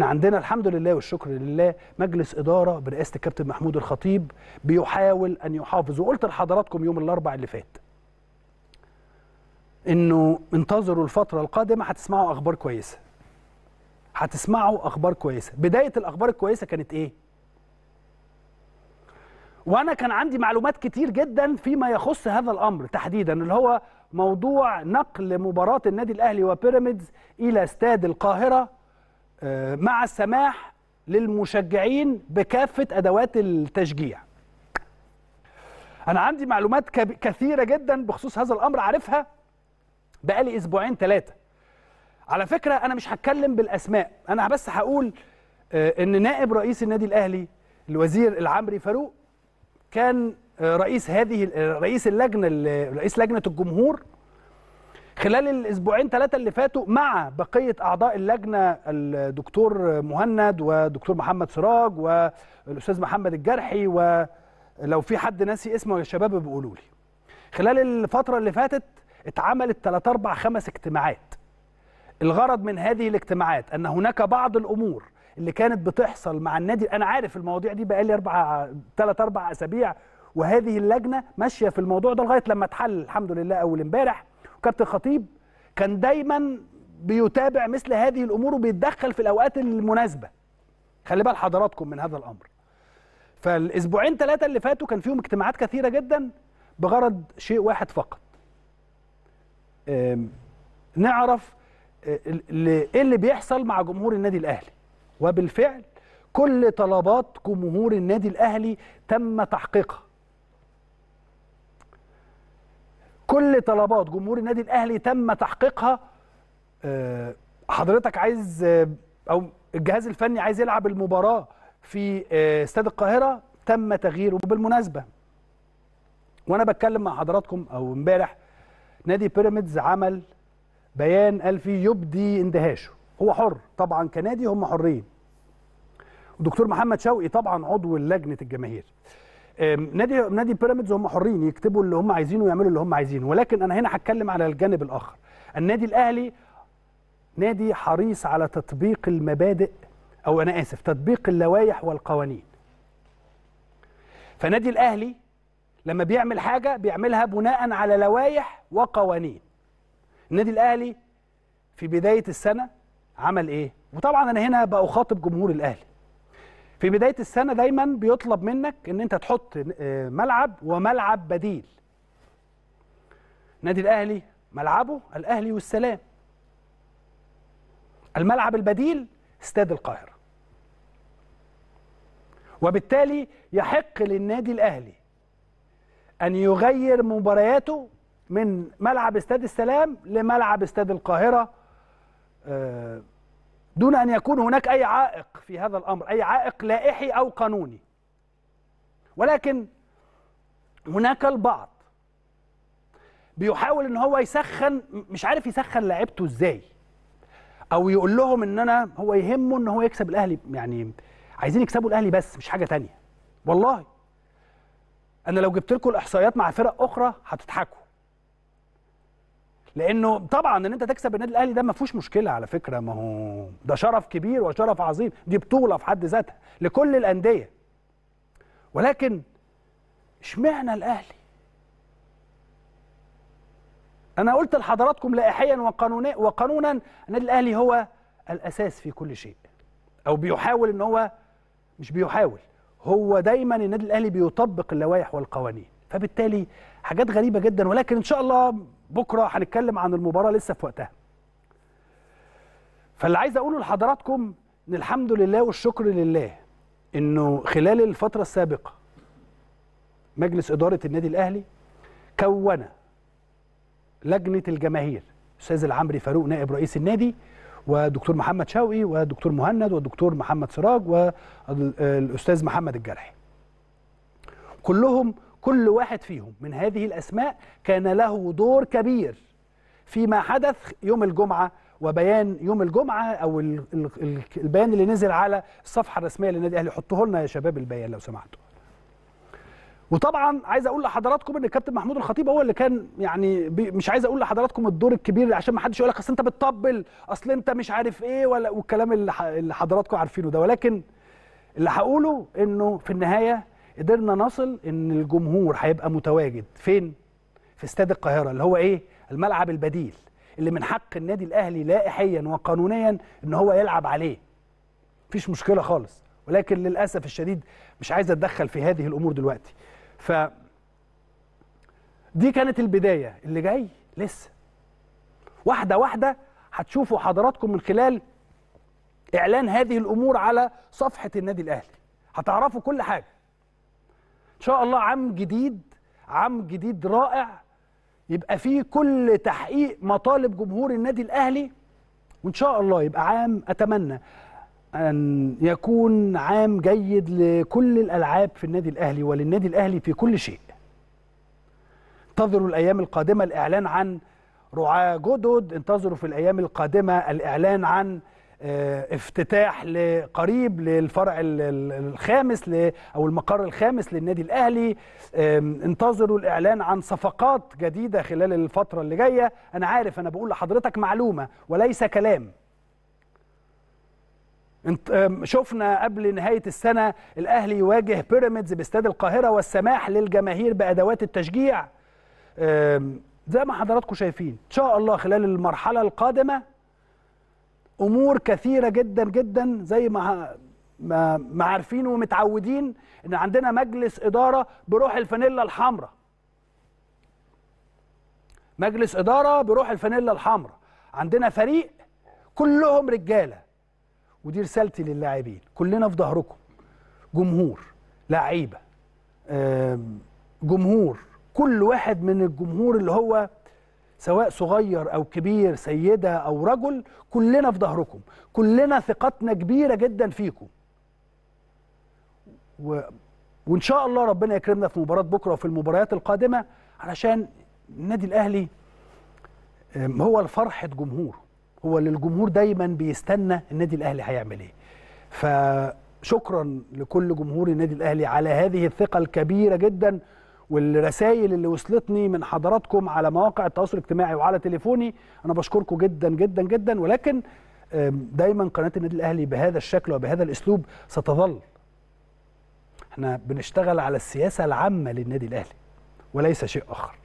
احنا عندنا الحمد لله والشكر لله مجلس اداره برئاسه الكابتن محمود الخطيب بيحاول ان يحافظ وقلت لحضراتكم يوم الاربعاء اللي فات انه انتظروا الفتره القادمه هتسمعوا اخبار كويسه هتسمعوا اخبار كويسه بدايه الاخبار الكويسه كانت ايه وانا كان عندي معلومات كتير جدا فيما يخص هذا الامر تحديدا اللي هو موضوع نقل مباراه النادي الاهلي وبيراميدز الى استاد القاهره آه، مع السماح للمشجعين بكافة أدوات التشجيع أنا عندي معلومات كثيرة جدا بخصوص هذا الأمر عارفها بقالي أسبوعين ثلاثة على فكرة أنا مش هتكلم بالأسماء أنا بس هقول آه، إن نائب رئيس النادي الأهلي الوزير العمري فاروق كان آه، رئيس هذه رئيس اللجنة رئيس لجنة الجمهور خلال الاسبوعين ثلاثه اللي فاتوا مع بقيه اعضاء اللجنه الدكتور مهند ودكتور محمد سراج والاستاذ محمد الجرحي ولو في حد ناسي اسمه يا شباب بيقولوا لي خلال الفتره اللي فاتت اتعملت 3 4 5 اجتماعات الغرض من هذه الاجتماعات ان هناك بعض الامور اللي كانت بتحصل مع النادي انا عارف المواضيع دي بقالي اربع ثلاث اربع اسابيع وهذه اللجنه ماشيه في الموضوع ده لغايه لما اتحل الحمد لله اول امبارح كابتن خطيب كان دايما بيتابع مثل هذه الامور وبيتدخل في الاوقات المناسبه خلي بال حضراتكم من هذا الامر فالاسبوعين ثلاثه اللي فاتوا كان فيهم اجتماعات كثيره جدا بغرض شيء واحد فقط نعرف أه، ايه اللي بيحصل مع جمهور النادي الاهلي وبالفعل كل طلبات جمهور النادي الاهلي تم تحقيقها كل طلبات جمهور النادي الاهلي تم تحقيقها آه، حضرتك عايز آه، او الجهاز الفني عايز يلعب المباراه في آه، استاد القاهره تم تغييره بالمناسبه وانا بتكلم مع حضراتكم او امبارح نادي بيراميدز عمل بيان قال فيه يبدي اندهاشه هو حر طبعا كنادي هم حرين ودكتور محمد شوقي طبعا عضو لجنه الجماهير نادي نادي بيراميدز هم حرين يكتبوا اللي هم عايزينه ويعملوا اللي هم عايزينه ولكن انا هنا هتكلم على الجانب الاخر النادي الاهلي نادي حريص على تطبيق المبادئ او انا اسف تطبيق اللوائح والقوانين فنادي الاهلي لما بيعمل حاجه بيعملها بناء على لوائح وقوانين النادي الاهلي في بدايه السنه عمل ايه وطبعا انا هنا بخاطب جمهور الاهلي في بدايه السنه دايما بيطلب منك ان انت تحط آه، ملعب وملعب بديل نادي الاهلي ملعبه الاهلي والسلام الملعب البديل استاد القاهره وبالتالي يحق للنادي الاهلي ان يغير مبارياته من ملعب استاد السلام لملعب استاد القاهره آه، دون أن يكون هناك أي عائق في هذا الأمر أي عائق لائحي أو قانوني ولكن هناك البعض بيحاول ان هو يسخن مش عارف يسخن لعبته ازاي او يقول لهم ان انا هو يهمه ان هو يكسب الاهلي يعني عايزين يكسبوا الاهلي بس مش حاجه تانية والله انا لو جبت لكم الاحصائيات مع فرق اخرى هتضحكوا لانه طبعا ان انت تكسب النادي الاهلي ده ما فيهوش مشكله على فكره ما هو ده شرف كبير وشرف عظيم دي بطوله في حد ذاتها لكل الانديه ولكن اشمعنى الاهلي انا قلت لحضراتكم لائحيا وقانونا وقانونا النادي الاهلي هو الاساس في كل شيء او بيحاول ان هو مش بيحاول هو دايما النادي الاهلي بيطبق اللوائح والقوانين فبالتالي حاجات غريبه جدا ولكن ان شاء الله بكره هنتكلم عن المباراه لسه في وقتها فاللي عايز اقوله لحضراتكم ان الحمد لله والشكر لله انه خلال الفتره السابقه مجلس اداره النادي الاهلي كون لجنه الجماهير استاذ العمري فاروق نائب رئيس النادي ودكتور محمد شوقي ودكتور مهند والدكتور محمد سراج والاستاذ محمد الجرحي كلهم كل واحد فيهم من هذه الأسماء كان له دور كبير فيما حدث يوم الجمعة وبيان يوم الجمعة أو البيان اللي نزل على الصفحة الرسمية للنادي الأهلي حطوه لنا يا شباب البيان لو سمحتوا وطبعا عايز اقول لحضراتكم ان الكابتن محمود الخطيب هو اللي كان يعني مش عايز اقول لحضراتكم الدور الكبير عشان ما حدش يقول لك اصل انت بتطبل اصل انت مش عارف ايه ولا والكلام اللي حضراتكم عارفينه ده ولكن اللي هقوله انه في النهايه قدرنا نصل ان الجمهور هيبقى متواجد فين في استاد القاهره اللي هو ايه الملعب البديل اللي من حق النادي الاهلي لائحيا وقانونيا ان هو يلعب عليه مفيش مشكله خالص ولكن للاسف الشديد مش عايز اتدخل في هذه الامور دلوقتي ف دي كانت البدايه اللي جاي لسه واحده واحده هتشوفوا حضراتكم من خلال اعلان هذه الامور على صفحه النادي الاهلي هتعرفوا كل حاجه ان شاء الله عام جديد عام جديد رائع يبقى فيه كل تحقيق مطالب جمهور النادي الاهلي وان شاء الله يبقى عام اتمنى ان يكون عام جيد لكل الالعاب في النادي الاهلي وللنادي الاهلي في كل شيء انتظروا الايام القادمه الاعلان عن رعاة جدد انتظروا في الايام القادمه الاعلان عن آه، افتتاح لقريب للفرع الخامس او المقر الخامس للنادي الاهلي انتظروا الاعلان عن صفقات جديده خلال الفتره اللي جايه انا عارف انا بقول لحضرتك معلومه وليس كلام شفنا قبل نهاية السنة الأهلي يواجه بيراميدز باستاد القاهرة والسماح للجماهير بأدوات التشجيع زي ما حضراتكم شايفين إن شاء الله خلال المرحلة القادمة امور كثيره جدا جدا زي ما ما عارفين ومتعودين ان عندنا مجلس اداره بروح الفانيلا الحمراء مجلس اداره بروح الفانيلا الحمراء عندنا فريق كلهم رجاله ودي رسالتي للاعبين كلنا في ظهركم جمهور لعيبه جمهور كل واحد من الجمهور اللي هو سواء صغير أو كبير سيدة أو رجل كلنا في ظهركم كلنا ثقتنا كبيرة جدا فيكم و... وإن شاء الله ربنا يكرمنا في مباراة بكرة وفي المباريات القادمة علشان النادي الأهلي آه، هو الفرحة جمهوره هو اللي الجمهور دايما بيستنى النادي الأهلي هيعمل إيه فشكرا لكل جمهور النادي الأهلي على هذه الثقة الكبيرة جداً والرسائل اللي وصلتني من حضراتكم على مواقع التواصل الاجتماعي وعلى تليفوني انا بشكركم جدا جدا جدا ولكن دايما قناه النادي الاهلي بهذا الشكل وبهذا الاسلوب ستظل احنا بنشتغل على السياسه العامه للنادي الاهلي وليس شيء اخر